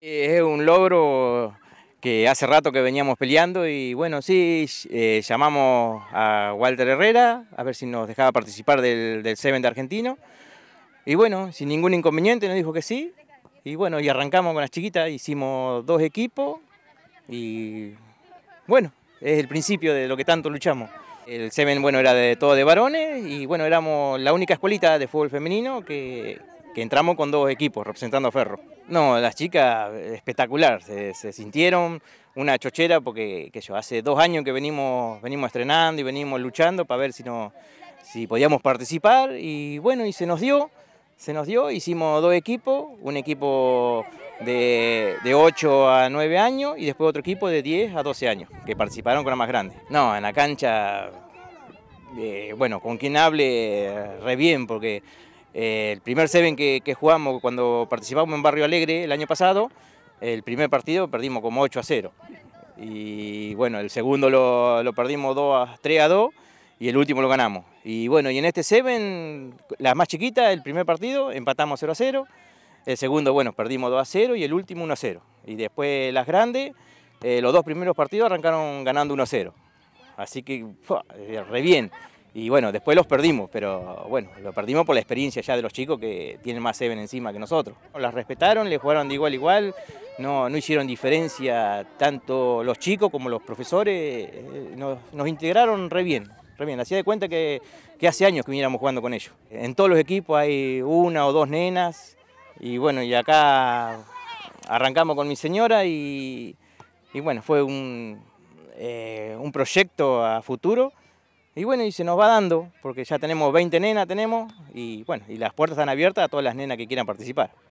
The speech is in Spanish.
Es un logro que hace rato que veníamos peleando y bueno, sí, eh, llamamos a Walter Herrera a ver si nos dejaba participar del, del Seven de Argentino. Y bueno, sin ningún inconveniente nos dijo que sí. Y bueno, y arrancamos con las chiquitas, hicimos dos equipos y bueno, es el principio de lo que tanto luchamos. El Seven, bueno, era de todo de varones y bueno, éramos la única escuelita de fútbol femenino que, entramos con dos equipos representando a Ferro. No, las chicas, espectacular, se, sintieron una chochera porque yo, hace dos años que venimos, venimos estrenando y venimos luchando para ver si, no, si podíamos participar y bueno, y se nos dio, se nos dio, hicimos dos equipos, un equipo de, de 8 a 9 años y después otro equipo de 10 a 12 años que participaron con la más grande. No, en la cancha, eh, bueno, con quien hable, eh, re bien porque eh, el primer Seven que, que, jugamos cuando participamos en Barrio Alegre el año pasado, el primer partido perdimos como 8 a 0. Y bueno, el segundo lo, perdimos a, 3 a 2 y el último lo ganamos. Y bueno, y en este Seven, la más chiquita, el primer partido, empatamos 0 a 0. El segundo, bueno, perdimos 2 a 0 y el último 1 a 0. Y después las grandes, eh, los dos primeros partidos arrancaron ganando 1 a 0. Así que, eh, re bien. Y bueno, después los perdimos, pero bueno, lo perdimos por la experiencia ya de los chicos que tienen más Seven encima que nosotros. Las respetaron, le jugaron de igual igual, no, no hicieron diferencia tanto los chicos como los profesores, eh, nos, integraron re bien. Re bien, hacía de cuenta que, hace años que viniéramos jugando con ellos. En todos los equipos hay una o dos nenas, y bueno, y acá arrancamos con mi señora y, y bueno, fue un, eh, un proyecto a futuro. Y bueno, y se nos va dando, porque ya tenemos 20 nenas, tenemos, y bueno, y las puertas están abiertas a todas las nenas que quieran participar.